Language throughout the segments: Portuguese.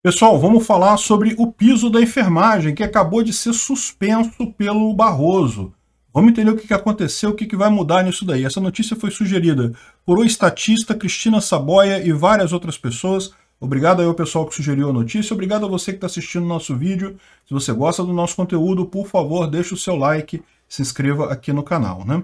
Pessoal, vamos falar sobre o piso da enfermagem, que acabou de ser suspenso pelo Barroso. Vamos entender o que aconteceu, o que vai mudar nisso daí. Essa notícia foi sugerida por o estatista Cristina Saboia e várias outras pessoas. Obrigado aí ao pessoal que sugeriu a notícia, obrigado a você que está assistindo o nosso vídeo. Se você gosta do nosso conteúdo, por favor, deixe o seu like, se inscreva aqui no canal. Né?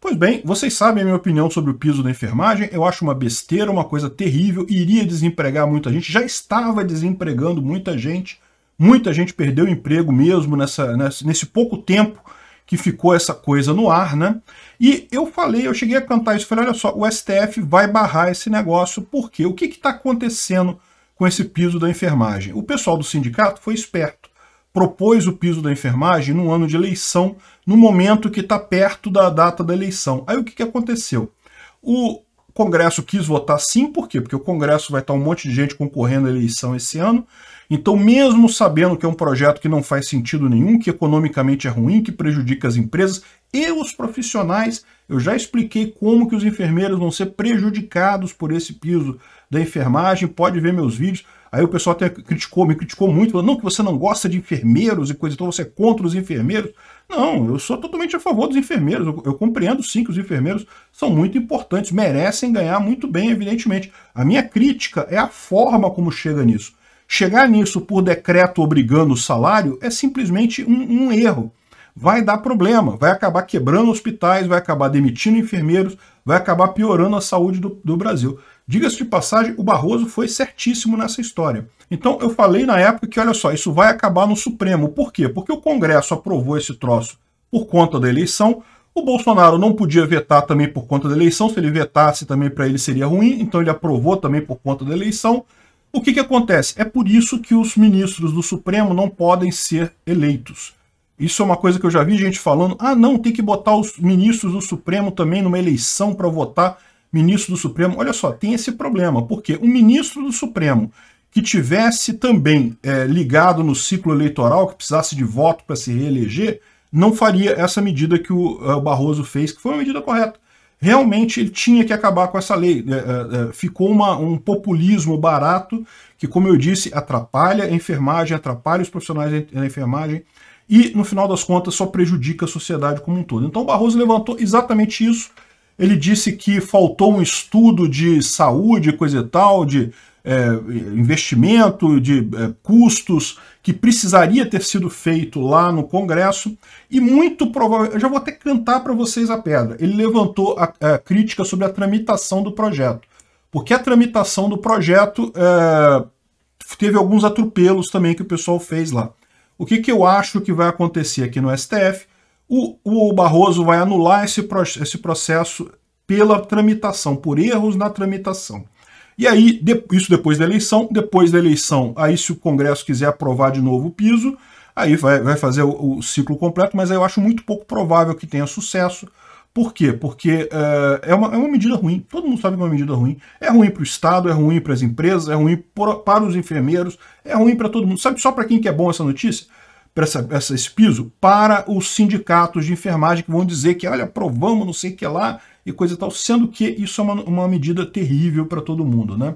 Pois bem, vocês sabem a minha opinião sobre o piso da enfermagem. Eu acho uma besteira, uma coisa terrível, iria desempregar muita gente, já estava desempregando muita gente. Muita gente perdeu o emprego mesmo nessa, nesse pouco tempo que ficou essa coisa no ar, né? E eu falei, eu cheguei a cantar isso, falei, olha só, o STF vai barrar esse negócio, porque o que está acontecendo com esse piso da enfermagem? O pessoal do sindicato foi esperto propôs o piso da enfermagem no ano de eleição, no momento que está perto da data da eleição. Aí o que, que aconteceu? O Congresso quis votar sim, por quê? Porque o Congresso vai estar um monte de gente concorrendo à eleição esse ano, então, mesmo sabendo que é um projeto que não faz sentido nenhum, que economicamente é ruim, que prejudica as empresas e os profissionais, eu já expliquei como que os enfermeiros vão ser prejudicados por esse piso da enfermagem, pode ver meus vídeos. Aí o pessoal até criticou, me criticou muito, falou, não, que você não gosta de enfermeiros e coisa, então você é contra os enfermeiros. Não, eu sou totalmente a favor dos enfermeiros. Eu, eu, compreendo sim que os enfermeiros são muito importantes, merecem ganhar muito bem, evidentemente. A minha crítica é a forma como chega nisso. Chegar nisso por decreto obrigando o salário é simplesmente um, um erro. Vai dar problema, vai acabar quebrando hospitais, vai acabar demitindo enfermeiros, vai acabar piorando a saúde do, do Brasil. Diga-se de passagem, o Barroso foi certíssimo nessa história. Então eu falei na época que, olha só, isso vai acabar no Supremo. Por quê? Porque o Congresso aprovou esse troço por conta da eleição. O Bolsonaro não podia vetar também por conta da eleição. Se ele vetasse também para ele seria ruim, então ele aprovou também por conta da eleição. O que, que acontece? É por isso que os ministros do Supremo não podem ser eleitos. Isso é uma coisa que eu já vi gente falando. Ah, não, tem que botar os ministros do Supremo também numa eleição para votar ministro do Supremo. Olha só, tem esse problema, porque um ministro do Supremo que tivesse também é, ligado no ciclo eleitoral, que precisasse de voto para se reeleger, não faria essa medida que o, é, o Barroso fez, que foi uma medida correta. Realmente ele tinha que acabar com essa lei. É, é, é ficou uma, um populismo barato que, como eu disse, atrapalha a enfermagem, atrapalha os profissionais da enfermagem, e, no final das contas, só prejudica a sociedade como um todo. Então, o Barroso levantou exatamente isso. Ele disse que faltou um estudo de saúde, coisa e tal, de é, investimento, de é, custos, que precisaria ter sido feito lá no Congresso, e muito provavelmente, eu já vou até cantar para vocês a pedra, ele levantou a, a, crítica sobre a tramitação do projeto, porque a tramitação do projeto é, teve alguns atropelos também que o pessoal fez lá. O que, que eu acho que vai acontecer aqui no STF? O, o Barroso vai anular esse, pro, esse processo pela tramitação, por erros na tramitação. E aí, de, isso depois da eleição, depois da eleição, aí se o Congresso quiser aprovar de novo o piso, aí vai, vai fazer o, o ciclo completo, mas aí eu acho muito pouco provável que tenha sucesso, por quê? Porque uh, é, uma, é uma medida ruim. Todo mundo sabe que é uma medida ruim. É ruim para o Estado, é ruim para as empresas, é ruim por, para os enfermeiros, é ruim para todo mundo. Sabe só para quem que é bom essa notícia? Para essa, essa, esse piso? Para os sindicatos de enfermagem que vão dizer que, olha, aprovamos não sei o que lá e coisa e tal, sendo que isso é uma, uma medida terrível para todo mundo, né?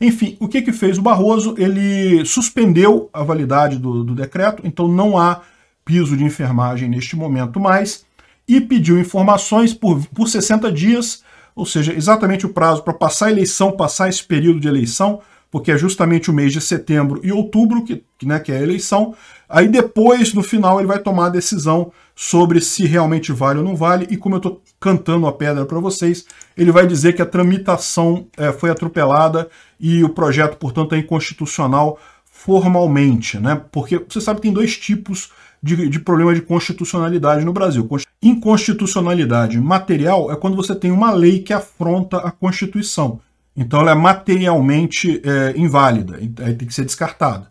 Enfim, o que, que fez o Barroso? Ele suspendeu a validade do, do decreto, então não há piso de enfermagem neste momento mais e pediu informações por, por 60 dias, ou seja, exatamente o prazo para passar a eleição, passar esse período de eleição, porque é justamente o mês de setembro e outubro, que, né, que é a eleição. Aí depois, no final, ele vai tomar a decisão sobre se realmente vale ou não vale. E como eu estou cantando a pedra para vocês, ele vai dizer que a tramitação é, foi atropelada e o projeto, portanto, é inconstitucional formalmente, né? Porque você sabe que tem dois tipos de, de problema de constitucionalidade no Brasil. Inconstitucionalidade material é quando você tem uma lei que afronta a Constituição. Então ela é materialmente é, inválida, aí tem que ser descartada.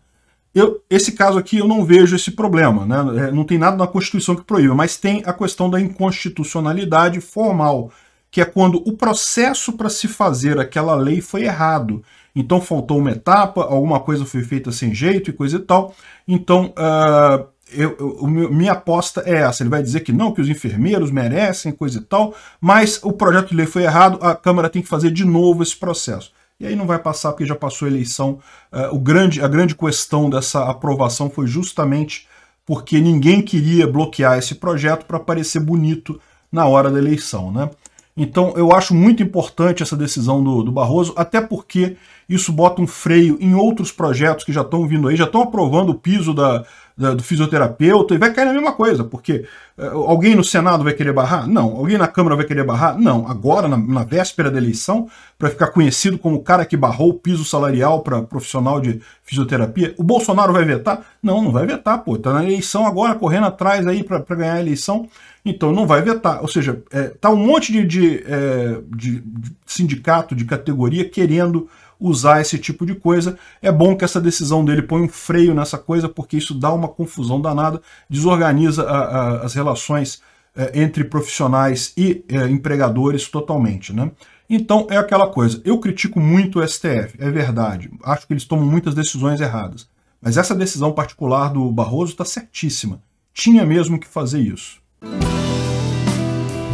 Eu, esse caso aqui eu não vejo esse problema, né? É, não tem nada na Constituição que proíba, mas tem a questão da inconstitucionalidade formal, que é quando o processo para se fazer aquela lei foi errado. Então faltou uma etapa, alguma coisa foi feita sem jeito e coisa e tal. Então, uh, eu, eu, minha aposta é essa. Ele vai dizer que não, que os enfermeiros merecem, coisa e tal, mas o projeto de lei foi errado, a Câmara tem que fazer de novo esse processo. E aí não vai passar porque já passou a eleição. Uh, o grande, a grande questão dessa aprovação foi justamente porque ninguém queria bloquear esse projeto para parecer bonito na hora da eleição. Né? Então eu acho muito importante essa decisão do, do, Barroso, até porque isso bota um freio em outros projetos que já estão vindo aí, já estão aprovando o piso da, do fisioterapeuta e vai cair na mesma coisa, porque eh, alguém no Senado vai querer barrar? Não. Alguém na Câmara vai querer barrar? Não. Agora, na, na véspera da eleição, para ficar conhecido como o cara que barrou o piso salarial para profissional de fisioterapia, o Bolsonaro vai vetar? Não, não vai vetar, pô. está na eleição agora, correndo atrás aí para ganhar a eleição, então não vai vetar. Ou seja, é, um monte de, de, é, de sindicato, de categoria querendo usar esse tipo de coisa. É bom que essa decisão dele põe um freio nessa coisa, porque isso dá uma confusão danada, desorganiza a, a, as relações é, entre profissionais e é, empregadores totalmente. Né? Então é aquela coisa, eu critico muito o STF, é verdade, acho que eles tomam muitas decisões erradas, mas essa decisão particular do Barroso está certíssima, tinha mesmo que fazer isso.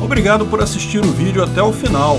Obrigado por assistir o vídeo até o final.